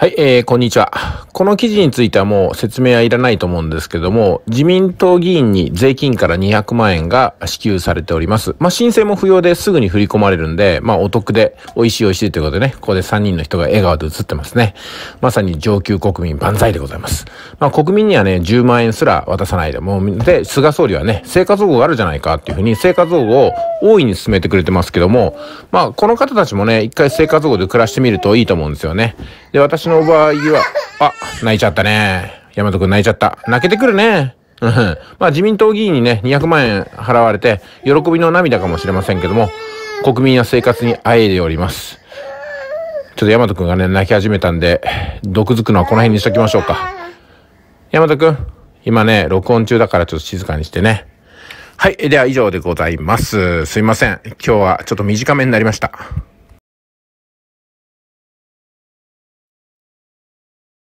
はい、えー、こんにちは。この記事についてはもう説明はいらないと思うんですけども、自民党議員に税金から200万円が支給されております。まあ、申請も不要ですぐに振り込まれるんで、まあ、お得で、美味しい美味しいということでね、ここで3人の人が笑顔で映ってますね。まさに上級国民万歳でございます。まあ、国民にはね、10万円すら渡さないで、もう、で、菅総理はね、生活保護があるじゃないかっていうふうに、生活保護を大いに進めてくれてますけども、まあ、この方たちもね、一回生活保護で暮らしてみるといいと思うんですよね。で、私の場合は、あ、泣いちゃったね。大和くん泣いちゃった。泣けてくるね。うん。まあ、自民党議員にね、200万円払われて、喜びの涙かもしれませんけども、国民や生活にあえいでおります。ちょっと大和くんがね、泣き始めたんで、毒づくのはこの辺にしときましょうか。山戸くん、今ね、録音中だからちょっと静かにしてね。はい。では以上でございます。すいません。今日はちょっと短めになりました。